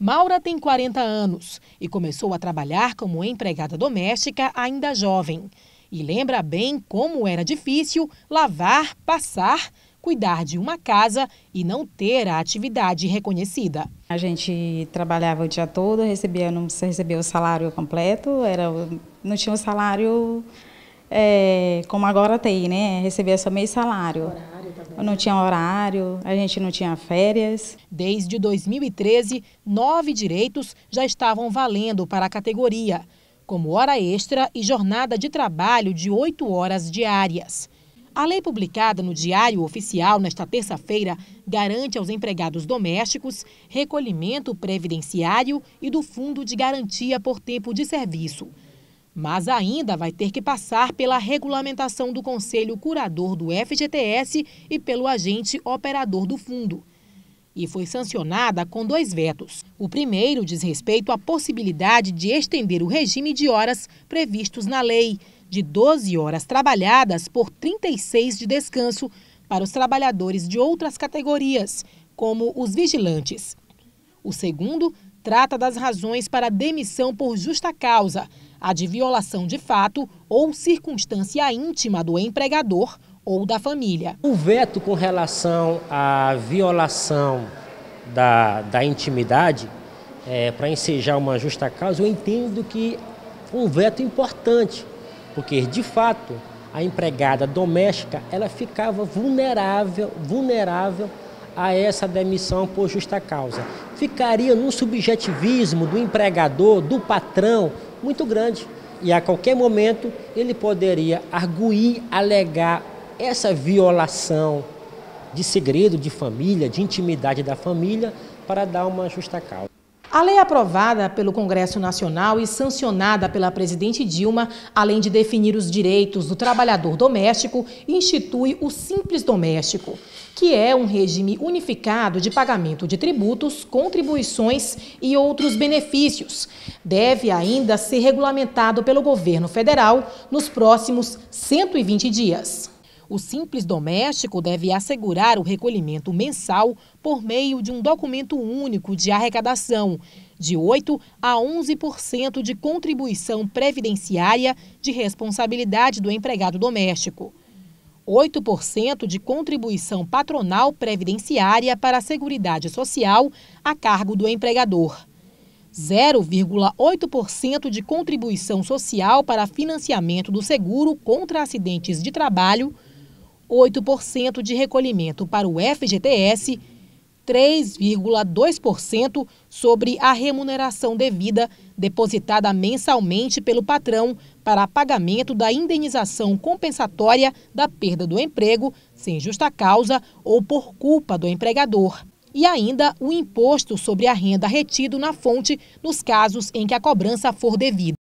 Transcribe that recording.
Maura tem 40 anos e começou a trabalhar como empregada doméstica ainda jovem. E lembra bem como era difícil lavar, passar, cuidar de uma casa e não ter a atividade reconhecida. A gente trabalhava o dia todo, recebia, não recebia o salário completo, era, não tinha o um salário é, como agora tem, né? Recebia só meio salário não tinha horário, a gente não tinha férias. Desde 2013, nove direitos já estavam valendo para a categoria, como hora extra e jornada de trabalho de oito horas diárias. A lei publicada no Diário Oficial nesta terça-feira garante aos empregados domésticos recolhimento previdenciário e do Fundo de Garantia por Tempo de Serviço mas ainda vai ter que passar pela regulamentação do Conselho Curador do FGTS e pelo agente operador do fundo. E foi sancionada com dois vetos. O primeiro diz respeito à possibilidade de estender o regime de horas previstos na lei, de 12 horas trabalhadas por 36 de descanso para os trabalhadores de outras categorias, como os vigilantes. O segundo trata das razões para demissão por justa causa a de violação de fato ou circunstância íntima do empregador ou da família. O veto com relação à violação da, da intimidade, é, para ensejar uma justa causa, eu entendo que um veto é importante, porque de fato a empregada doméstica ela ficava vulnerável, vulnerável a essa demissão por justa causa ficaria num subjetivismo do empregador, do patrão, muito grande. E a qualquer momento ele poderia arguir, alegar essa violação de segredo, de família, de intimidade da família, para dar uma justa causa. A lei aprovada pelo Congresso Nacional e sancionada pela presidente Dilma, além de definir os direitos do trabalhador doméstico, institui o Simples Doméstico, que é um regime unificado de pagamento de tributos, contribuições e outros benefícios. Deve ainda ser regulamentado pelo governo federal nos próximos 120 dias. O simples doméstico deve assegurar o recolhimento mensal por meio de um documento único de arrecadação, de 8 a 11% de contribuição previdenciária de responsabilidade do empregado doméstico. 8% de contribuição patronal previdenciária para a Seguridade Social a cargo do empregador. 0,8% de contribuição social para financiamento do seguro contra acidentes de trabalho 8% de recolhimento para o FGTS, 3,2% sobre a remuneração devida depositada mensalmente pelo patrão para pagamento da indenização compensatória da perda do emprego sem justa causa ou por culpa do empregador. E ainda o imposto sobre a renda retido na fonte nos casos em que a cobrança for devida.